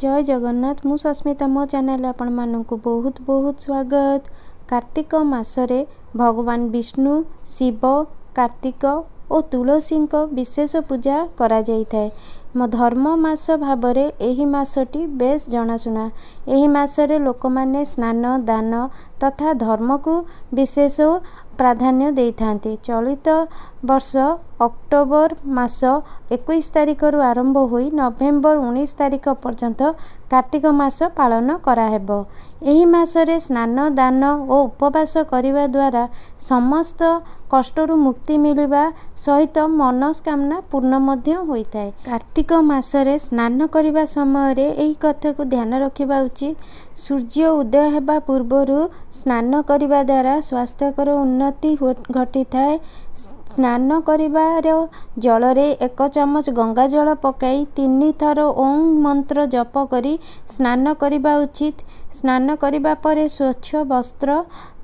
ଜୟ ଜଗନ୍ନାଥ ମୁଁ ସସ୍ମିତା ମୋ ଚ୍ୟାନେଲ ଆପଣମାନଙ୍କୁ ବହୁତ ବହୁତ ସ୍ୱାଗତ କାର୍ତ୍ତିକ ମାସରେ ଭଗବାନ ବିଷ୍ଣୁ ଶିବ କାର୍ତ୍ତିକ ଓ ତୁଳସୀଙ୍କ ବିଶେଷ ପୂଜା କରାଯାଇଥାଏ ମୋ ଧର୍ମ ମାସ ଭାବରେ ଏହି ମାସଟି ବେଶ୍ ଜଣାଶୁଣା ଏହି ମାସରେ ଲୋକମାନେ ସ୍ନାନ ଦାନ ତଥା ଧର୍ମକୁ ବିଶେଷ ପ୍ରାଧାନ୍ୟ ଦେଇଥାନ୍ତି ଚଳିତ ବର୍ଷ ଅକ୍ଟୋବର ମାସ ଏକୋଇଶ ତାରିଖରୁ ଆରମ୍ଭ ହୋଇ ନଭେମ୍ବର ଉଣେଇଶ ତାରିଖ ପର୍ଯ୍ୟନ୍ତ କାର୍ତ୍ତିକ ମାସ ପାଳନ କରାହେବ ଏହି ମାସରେ ସ୍ନାନ ଦାନ ଓ ଉପବାସ କରିବା ଦ୍ୱାରା ସମସ୍ତ କଷ୍ଟରୁ ମୁକ୍ତି ମିଳିବା ସହିତ ମନସ୍କାମନା ପୂର୍ଣ୍ଣ ମଧ୍ୟ ହୋଇଥାଏ କାର୍ତ୍ତିକ ମାସରେ ସ୍ନାନ କରିବା ସମୟରେ ଏହି କଥାକୁ ଧ୍ୟାନ ରଖିବା ଉଚିତ ସୂର୍ଯ୍ୟ ଉଦୟ ହେବା ପୂର୍ବରୁ ସ୍ନାନ କରିବା ଦ୍ୱାରା ସ୍ୱାସ୍ଥ୍ୟକର ଉନ୍ନତି ଘଟିଥାଏ ସ୍ନାନ କରିବାର ଜଳରେ ଏକ ଚାମଚ ଗଙ୍ଗାଜଳ ପକାଇ ତିନିଥର ଥର ମନ୍ତ୍ର ଜପ କରି ସ୍ନାନ କରିବା ଉଚିତ ସ୍ନାନ କରିବା ପରେ ସ୍ୱଚ୍ଛ ବସ୍ତ୍ର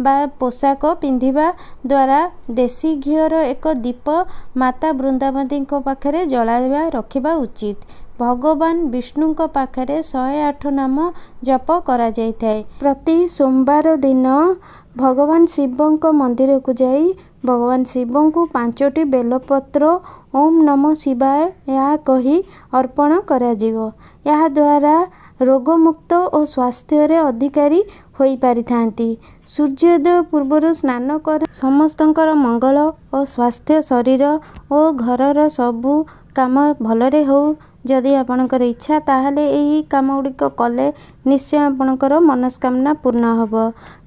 ବା ପୋଷାକ ପିନ୍ଧିବା ଦ୍ୱାରା ଦେଶୀ ଘିଅର ଏକ ଦୀପ ମାତା ବୃନ୍ଦାବତୀଙ୍କ ପାଖରେ ଜଳାଇବା ରଖିବା ଉଚିତ ଭଗବାନ ବିଷ୍ଣୁଙ୍କ ପାଖରେ ଶହେ ଆଠ ନାମ ଜପ କରାଯାଇଥାଏ ପ୍ରତି ସୋମବାର ଦିନ ଭଗବାନ ଶିବଙ୍କ ମନ୍ଦିରକୁ ଯାଇ ଭଗବାନ ଶିବଙ୍କୁ ପାଞ୍ଚଟି ବେଲପତ୍ର ଓମ୍ ନମ ଶିବାୟ ଏହା କହି ଅର୍ପଣ କରାଯିବ ଏହାଦ୍ୱାରା ରୋଗମୁକ୍ତ ଓ ସ୍ୱାସ୍ଥ୍ୟରେ ଅଧିକାରୀ ହୋଇପାରିଥାନ୍ତି ସୂର୍ଯ୍ୟୋଦୟ ପୂର୍ବରୁ ସ୍ନାନ କର ସମସ୍ତଙ୍କର ମଙ୍ଗଳ ଓ ସ୍ୱାସ୍ଥ୍ୟ ଶରୀର ଓ ଘରର ସବୁ କାମ ଭଲରେ ହେଉ ଯଦି ଆପଣଙ୍କର ଇଚ୍ଛା ତାହେଲେ ଏହି କାମ ଗୁଡ଼ିକ କଲେ ନିଶ୍ଚୟ ଆପଣଙ୍କର ମନସ୍କାମନା ପୂର୍ଣ୍ଣ ହେବ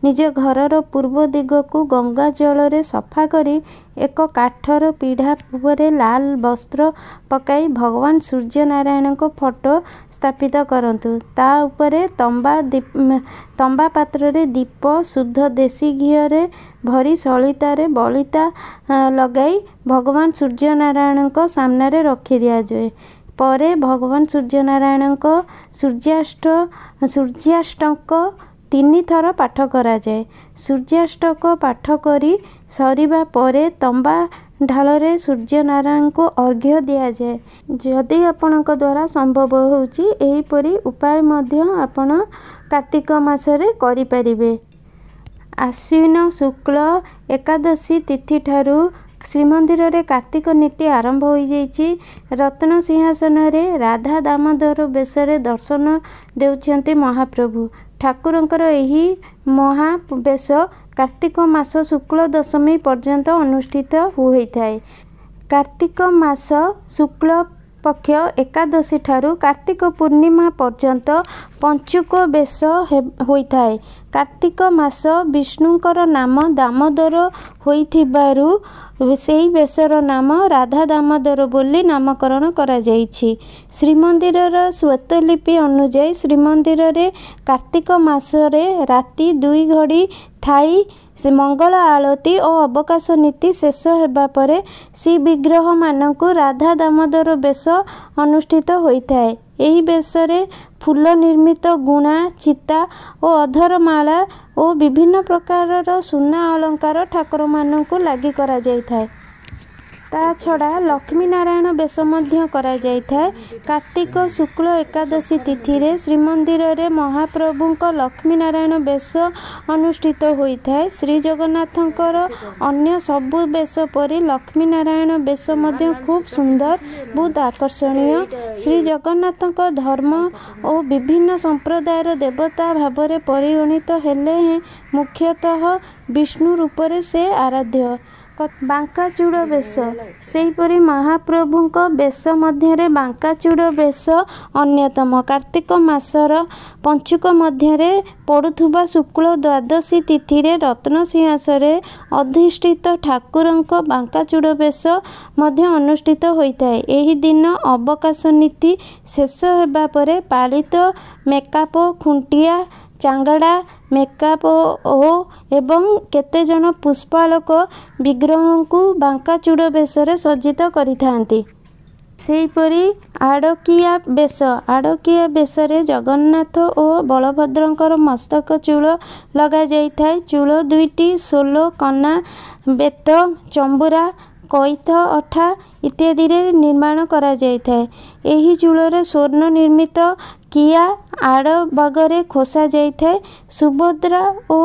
ନିଜ ଘରର ପୂର୍ବ ଦିଗକୁ ଗଙ୍ଗା ଜଳରେ ସଫା କରି ଏକ କାଠର ପିଢ଼ା ଉପରେ ଲାଲ ବସ୍ତ୍ର ପକାଇ ଭଗବାନ ସୂର୍ଯ୍ୟନାରାୟଣଙ୍କ ଫଟୋ ସ୍ଥାପିତ କରନ୍ତୁ ତା ଉପରେ ତମ୍ବା ତମ୍ବା ପାତ୍ରରେ ଦୀପ ଶୁଦ୍ଧ ଦେଶୀ ଘିଅରେ ଭରି ସଳିତାରେ ବଳିତା ଲଗାଇ ଭଗବାନ ସୂର୍ଯ୍ୟନାରାୟଣଙ୍କ ସାମ୍ନାରେ ରଖି ଦିଆଯାଏ ପରେ ଭଗବାନ ସୂର୍ଯ୍ୟନାରାୟଣଙ୍କ ସୂର୍ଯ୍ୟାଷ୍ଟ ସୂର୍ଯ୍ୟାଷ୍ଟଙ୍କ ତିନି ଥର ପାଠ କରାଯାଏ ସୂର୍ଯ୍ୟାଷ୍ଟକ ପାଠ କରି ସରିବା ପରେ ତମ୍ବା ଢାଳରେ ସୂର୍ଯ୍ୟନାରାୟଣଙ୍କୁ ଅର୍ଘ୍ୟ ଦିଆଯାଏ ଯଦି ଆପଣଙ୍କ ଦ୍ୱାରା ସମ୍ଭବ ହେଉଛି ଏହିପରି ଉପାୟ ମଧ୍ୟ ଆପଣ କାର୍ତ୍ତିକ ମାସରେ କରିପାରିବେ ଆଶ୍ୱିନ ଶୁକ୍ଳ ଏକାଦଶୀ ତିଥି ଠାରୁ ଶ୍ରୀମନ୍ଦିରରେ କାର୍ତ୍ତିକ ନୀତି ଆରମ୍ଭ ହୋଇଯାଇଛି ରତ୍ନ ସିଂହାସନରେ ରାଧା ଦାମୋଦର ବେଶରେ ଦର୍ଶନ ଦେଉଛନ୍ତି ମହାପ୍ରଭୁ ଠାକୁରଙ୍କର ଏହି ମହାବେଶ କାର୍ତ୍ତିକ ମାସ ଶୁକ୍ଳ ଦଶମୀ ପର୍ଯ୍ୟନ୍ତ ଅନୁଷ୍ଠିତ ହୋଇଥାଏ କାର୍ତ୍ତିକ ମାସ ଶୁକ୍ଳ ପକ୍ଷ ଏକାଦଶୀ ଠାରୁ କାର୍ତ୍ତିକ ପୂର୍ଣ୍ଣିମା ପର୍ଯ୍ୟନ୍ତ ପଞ୍ଚୁକ ବେଶ ହୋଇଥାଏ କାର୍ତ୍ତିକ ମାସ ବିଷ୍ଣୁଙ୍କର ନାମ ଦାମୋଦର ହୋଇଥିବାରୁ ସେହି ବେଶର ନାମ ରାଧା ଦାମୋଦର ବୋଲି ନାମକରଣ କରାଯାଇଛି ଶ୍ରୀମନ୍ଦିରର ସ୍ୱତଲିପି ଅନୁଯାୟୀ ଶ୍ରୀମନ୍ଦିରରେ କାର୍ତ୍ତିକ ମାସରେ ରାତି ଦୁଇ ଘଡ଼ି ଥାଇ ସେ ମଙ୍ଗଳ ଆଳତି ଓ ଅବକାଶ ନୀତି ଶେଷ ହେବା ପରେ ଶ୍ରୀବିଗ୍ରହମାନଙ୍କୁ ରାଧା ଦାମୋଦର ବେଶ ଅନୁଷ୍ଠିତ ହୋଇଥାଏ ଏହି ବେଶରେ ଫୁଲ ନିର୍ମିତ ଗୁଣା ଚିତା ଓ ଅଧର ମାଳା ଓ ବିଭିନ୍ନ ପ୍ରକାରର ସୁନା ଅଳଙ୍କାର ଠାକୁରମାନଙ୍କୁ ଲାଗି କରାଯାଇଥାଏ ତା ଛଡ଼ା ଲକ୍ଷ୍ମୀନାରାୟଣ ବେଶ ମଧ୍ୟ କରାଯାଇଥାଏ କାର୍ତ୍ତିକ ଶୁକ୍ଳ ଏକାଦଶୀ ତିଥିରେ ଶ୍ରୀମନ୍ଦିରରେ ମହାପ୍ରଭୁଙ୍କ ଲକ୍ଷ୍ମୀନାରାୟଣ ବେଶ ଅନୁଷ୍ଠିତ ହୋଇଥାଏ ଶ୍ରୀଜଗନ୍ନାଥଙ୍କର ଅନ୍ୟ ସବୁ ବେଶ ପରି ଲକ୍ଷ୍ମୀନାରାୟଣ ବେଶ ମଧ୍ୟ ଖୁବ୍ ସୁନ୍ଦର ବହୁତ ଆକର୍ଷଣୀୟ ଶ୍ରୀଜଗନ୍ନାଥଙ୍କ ଧର୍ମ ଓ ବିଭିନ୍ନ ସମ୍ପ୍ରଦାୟର ଦେବତା ଭାବରେ ପରିଗଣିତ ହେଲେ ହେଁ ମୁଖ୍ୟତଃ ବିଷ୍ଣୁ ରୂପରେ ସେ ଆରାଧ୍ୟ ବାଙ୍କା ଚୂଡ଼ ବେଶ ସେହିପରି ମହାପ୍ରଭୁଙ୍କ ବେଶ ମଧ୍ୟରେ ବାଙ୍କା ଚୂଡ଼ ବେଶ ଅନ୍ୟତମ କାର୍ତ୍ତିକ ମାସର ପଞ୍ଚୁକ ମଧ୍ୟରେ ପଡ଼ୁଥିବା ଶୁକ୍ଳ ଦ୍ୱାଦଶୀ ତିଥିରେ ରତ୍ନସିଂହାସରେ ଅଧିଷ୍ଠିତ ଠାକୁରଙ୍କ ବାଙ୍କା ଚୂଡ଼ ବେଶ ମଧ୍ୟ ଅନୁଷ୍ଠିତ ହୋଇଥାଏ ଏହି ଦିନ ଅବକାଶ ନୀତି ଶେଷ ହେବା ପରେ ପାଳିତ ମେକାପ ଖୁଣ୍ଟିଆ ଚାଙ୍ଗଡ଼ା ମେକଅପ୍ ଓ ଏବଂ କେତେଜଣ ପୁଷ୍ପାଳକ ବିଗ୍ରହଙ୍କୁ ବାଙ୍କାଚୂଡ଼ ବେଶରେ ସଜ୍ଜିତ କରିଥାନ୍ତି ସେହିପରି ଆଡ଼କିଆ ବେଶ ଆଡ଼କିଆ ବେଶରେ ଜଗନ୍ନାଥ ଓ ବଳଭଦ୍ରଙ୍କର ମସ୍ତକ ଚୂଳ ଲଗାଯାଇଥାଏ ଚୂଳ ଦୁଇଟି ସୋଲ କନା ବେତ ଚମ୍ବୁରା କଇଥ ଅଠା ଇତ୍ୟାଦିରେ ନିର୍ମାଣ କରାଯାଇଥାଏ ଏହି ଚୂଳରେ ସ୍ୱର୍ଣ୍ଣ ନିର୍ମିତ କିଆ ଆଡ଼ ଆଡ଼ବାଗରେ ଖୋସା ଯାଇଥାଏ ସୁଭଦ୍ରା ଓ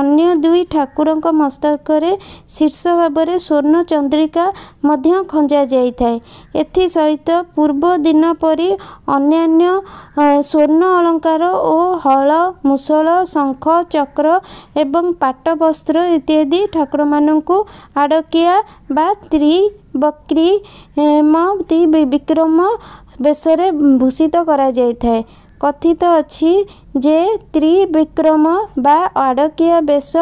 ଅନ୍ୟ ଦୁଇ ଠାକୁରଙ୍କ ମସ୍ତକରେ ଶୀର୍ଷ ଭାବରେ ସ୍ୱର୍ଣ୍ଣ ଚନ୍ଦ୍ରିକା ମଧ୍ୟ ଖଞ୍ଜା ଯାଇଥାଏ ଏଥିସହିତ ପୂର୍ବ ଦିନ ପରି ଅନ୍ୟାନ୍ୟ ସ୍ୱର୍ଣ୍ଣ ଅଳଙ୍କାର ଓ ହଳ ମୁଷଳ ଶଙ୍ଖ ଚକ୍ର ଏବଂ ପାଟ ବସ୍ତ୍ର ଇତ୍ୟାଦି ଠାକୁରମାନଙ୍କୁ ଆଡ଼କିଆ ବା ତ୍ରିବକ୍ରିମ ତ୍ରିବିକ୍ରମ ବେଶରେ ଭୂଷିତ କରାଯାଇଥାଏ କଥିତ ଅଛି ଯେ ତ୍ରିବିକ୍ରମ ବା ଆଡ଼କିଆ ବେଶ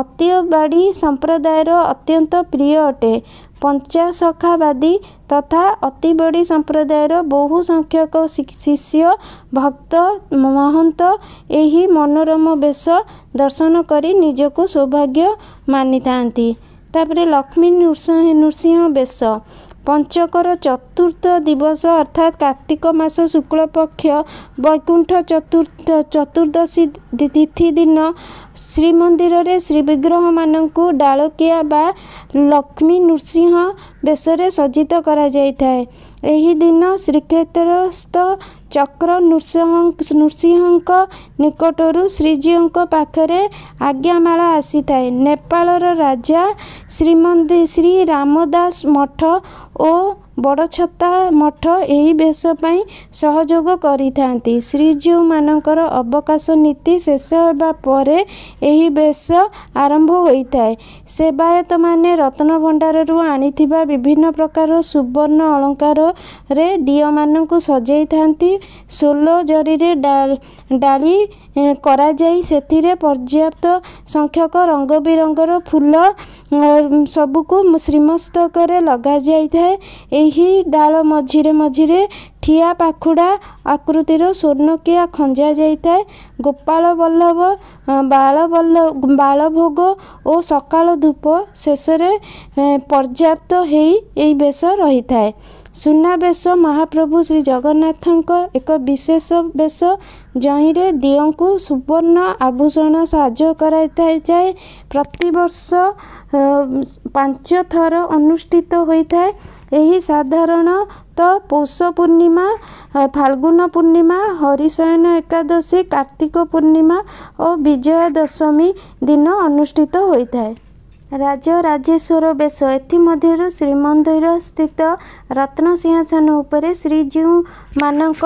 ଅତିବାଡ଼ି ସମ୍ପ୍ରଦାୟର ଅତ୍ୟନ୍ତ ପ୍ରିୟ ଅଟେ ପଞ୍ଚାସଖାବାଦୀ ତଥା ଅତିବାଡ଼ି ସମ୍ପ୍ରଦାୟର ବହୁ ସଂଖ୍ୟକ ଶିଷ୍ୟ ଭକ୍ତ ମହନ୍ତ ଏହି ମନୋରମ ବେଶ ଦର୍ଶନ କରି ନିଜକୁ ସୌଭାଗ୍ୟ ମାନିଥାନ୍ତି ତାପରେ ଲକ୍ଷ୍ମୀ ନୃସିଂହ ବେଶ ପଞ୍ଚକର ଚତୁର୍ଥ ଦିବସ ଅର୍ଥାତ୍ କାର୍ତ୍ତିକ ମାସ ଶୁକ୍ଳପକ୍ଷ ବୈକୁଣ୍ଠ ଚତୁର୍ଥ ଚତୁର୍ଦ୍ଦଶୀ ତିଥି ଦିନ ଶ୍ରୀମନ୍ଦିରରେ ଶ୍ରୀବିଗ୍ରହମାନଙ୍କୁ ଡାଳକିଆ ବା ଲକ୍ଷ୍ମୀ ନୃସିଂହ ବେଶରେ ସଜ୍ଜିତ କରାଯାଇଥାଏ ଏହି ଦିନ ଶ୍ରୀକ୍ଷେତ୍ରସ୍ଥ ଚକ୍ର ନୃସିଂହ ନୃସିଂହଙ୍କ ନିକଟରୁ ଶ୍ରୀଜୀଉଙ୍କ ପାଖରେ ଆଜ୍ଞାମାଳ ଆସିଥାଏ ନେପାଳର ରାଜା ଶ୍ରୀମନ୍ଦିର ଶ୍ରୀ ରାମଦାସ ମଠ ଓ ବଡ଼ଛତା ମଠ ଏହି ବେଶ ପାଇଁ ସହଯୋଗ କରିଥାନ୍ତି ଶ୍ରୀଜୀଉମାନଙ୍କର ଅବକାଶ ନୀତି ଶେଷ ହେବା ପରେ ଏହି ବେଶ ଆରମ୍ଭ ହୋଇଥାଏ ସେବାୟତମାନେ ରତ୍ନଭଣ୍ଡାରରୁ ଆଣିଥିବା ବିଭିନ୍ନ ପ୍ରକାର ସୁବର୍ଣ୍ଣ ଅଳଙ୍କାରରେ ଦିଅମାନଙ୍କୁ ସଜେଇଥାନ୍ତି ସୋଲ ଜରିରେ ଡାଳି କରାଯାଇ ସେଥିରେ ପର୍ଯ୍ୟାପ୍ତ ସଂଖ୍ୟକ ରଙ୍ଗବେରଙ୍ଗର ଫୁଲ ସବୁକୁ ଶ୍ରୀମସ୍ତକରେ ଲଗାଯାଇଥାଏ ଏହି ଏହି ଡାଳ ମଝିରେ ମଝିରେ ଠିଆ ପାଖୁଡ଼ା ଆକୃତିର ସ୍ୱର୍ଣ୍ଣକିଆ ଖଞ୍ଜା ଯାଇଥାଏ ଗୋପାଳ ବଲ୍ଲଭ ବାଳବଲ୍ଲ ବାଳଭୋଗ ଓ ସକାଳ ଧୂପ ଶେଷରେ ପର୍ଯ୍ୟାପ୍ତ ହେଇ ଏହି ବେଶ ରହିଥାଏ ସୁନା ବେଶ ମହାପ୍ରଭୁ ଶ୍ରୀ ଜଗନ୍ନାଥଙ୍କ ଏକ ବିଶେଷ ବେଶ ଜହିଁରେ ଦିଅଙ୍କୁ ସୁବର୍ଣ୍ଣ ଆଭୂଷଣ ସାହାଯ୍ୟ କରାଇଥାଇଯାଏ ପ୍ରତିବର୍ଷ ପାଞ୍ଚ ଥର ଅନୁଷ୍ଠିତ ହୋଇଥାଏ ଏହି ସାଧାରଣତଃ ପୌଷ ପୂର୍ଣ୍ଣିମା ଫାଲ୍ଗୁନ ପୂର୍ଣ୍ଣିମା ହରିଶୟନ ଏକାଦଶୀ କାର୍ତ୍ତିକ ପୂର୍ଣ୍ଣିମା ଓ ବିଜୟା ଦଶମୀ ଦିନ ଅନୁଷ୍ଠିତ ହୋଇଥାଏ ରାଜେଶ୍ୱର ବେଶ ଏଥିମଧ୍ୟରୁ ଶ୍ରୀମନ୍ଦିର ସ୍ଥିତ ରତ୍ନ ସିଂହାସନ ଉପରେ ଶ୍ରୀଜୀଉମାନଙ୍କ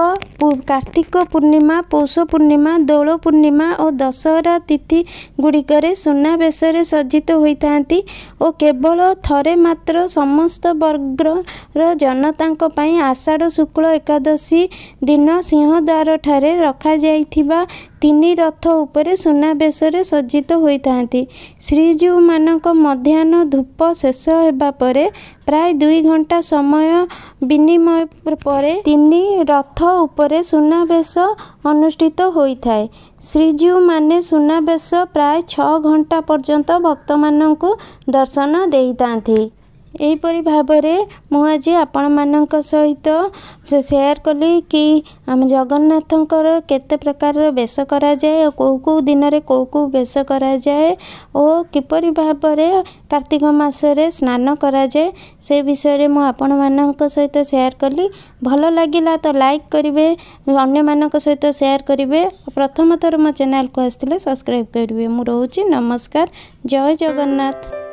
କାର୍ତ୍ତିକ ପୂର୍ଣ୍ଣିମା ପୌଷ ପୂର୍ଣ୍ଣିମା ଦୋଳ ପୂର୍ଣ୍ଣିମା ଓ ଦଶହରା ତିଥି ଗୁଡ଼ିକରେ ସୁନା ବେଶରେ ସଜ୍ଜିତ ହୋଇଥାନ୍ତି ଓ କେବଳ ଥରେ ମାତ୍ର ସମସ୍ତ ବର୍ଗର ଜନତାଙ୍କ ପାଇଁ ଆଷାଢ଼ ଶୁକ୍ଳ ଏକାଦଶୀ ଦିନ ସିଂହଦ୍ୱାରଠାରେ ରଖାଯାଇଥିବା ତିନି ରଥ ଉପରେ ସୁନା ବେଶରେ ସଜ୍ଜିତ ହୋଇଥାନ୍ତି ଶ୍ରୀଜୀଉମାନଙ୍କ ମଧ୍ୟାହ୍ନ ଧୂପ ଶେଷ ହେବା ପରେ ପ୍ରାୟ ଦୁଇ ଘଣ୍ଟା ସମୟ ବିନିମୟ ପରେ ତିନି ରଥ ଉପରେ ସୁନାବେଶ ଅନୁଷ୍ଠିତ ହୋଇଥାଏ ଶ୍ରୀଜୀଉମାନେ ସୁନାବେଶ ପ୍ରାୟ ଛଅ ଘଣ୍ଟା ପର୍ଯ୍ୟନ୍ତ ଭକ୍ତମାନଙ୍କୁ ଦର୍ଶନ ଦେଇଥାନ୍ତି ଏହିପରି ଭାବରେ ମୁଁ ଆଜି ଆପଣମାନଙ୍କ ସହିତ ସେୟାର କଲି କି ଆମ ଜଗନ୍ନାଥଙ୍କର କେତେ ପ୍ରକାରର ବେଶ କରାଯାଏ ଓ କେଉଁ କେଉଁ ଦିନରେ କେଉଁ କେଉଁ ବେଶ କରାଯାଏ ଓ କିପରି ଭାବରେ କାର୍ତ୍ତିକ ମାସରେ ସ୍ନାନ କରାଯାଏ ସେ ବିଷୟରେ ମୁଁ ଆପଣମାନଙ୍କ ସହିତ ସେୟାର କଲି ଭଲ ଲାଗିଲା ତ ଲାଇକ୍ କରିବେ ଅନ୍ୟମାନଙ୍କ ସହିତ ସେୟାର କରିବେ ପ୍ରଥମଥର ମୋ ଚ୍ୟାନେଲକୁ ଆସିଥିଲେ ସବସ୍କ୍ରାଇବ୍ କରିବେ ମୁଁ ରହୁଛି ନମସ୍କାର ଜୟ ଜଗନ୍ନାଥ